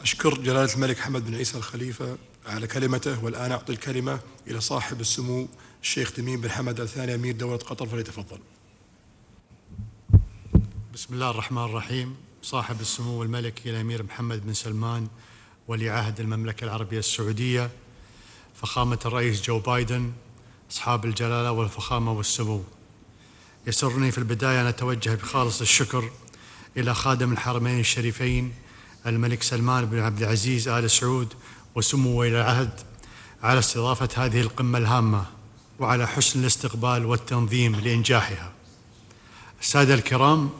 أشكر جلالة الملك حمد بن عيسى الخليفة على كلمته والآن أعطي الكلمة إلى صاحب السمو الشيخ تميم بن حمد الثاني أمير دولة قطر فليتفضل بسم الله الرحمن الرحيم صاحب السمو الملك الأمير محمد بن سلمان ولي عهد المملكة العربية السعودية فخامة الرئيس جو بايدن أصحاب الجلالة والفخامة والسمو يسرني في البداية أن أتوجه بخالص الشكر إلى خادم الحرمين الشريفين الملك سلمان بن عبد العزيز آل سعود وسمو ولي العهد على استضافة هذه القمة الهامة وعلى حسن الاستقبال والتنظيم لإنجاحها السادة الكرام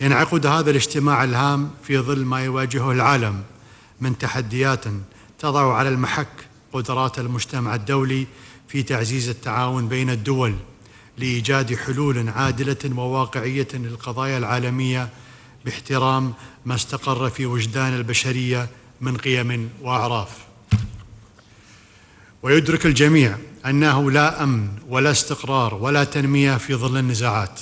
ينعقد هذا الاجتماع الهام في ظل ما يواجهه العالم من تحديات تضع على المحك قدرات المجتمع الدولي في تعزيز التعاون بين الدول لإيجاد حلول عادلة وواقعية للقضايا العالمية باحترام ما استقر في وجدان البشريه من قيم واعراف ويدرك الجميع انه لا امن ولا استقرار ولا تنميه في ظل النزاعات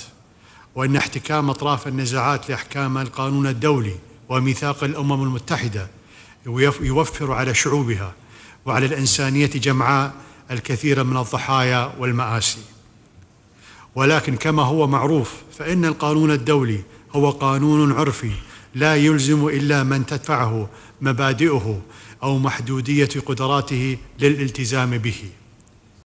وان احتكام اطراف النزاعات لاحكام القانون الدولي وميثاق الامم المتحده يوفر على شعوبها وعلى الانسانيه جمعاء الكثير من الضحايا والمآسي ولكن كما هو معروف فإن القانون الدولي هو قانون عرفي لا يلزم الا من تدفعه مبادئه او محدوديه قدراته للالتزام به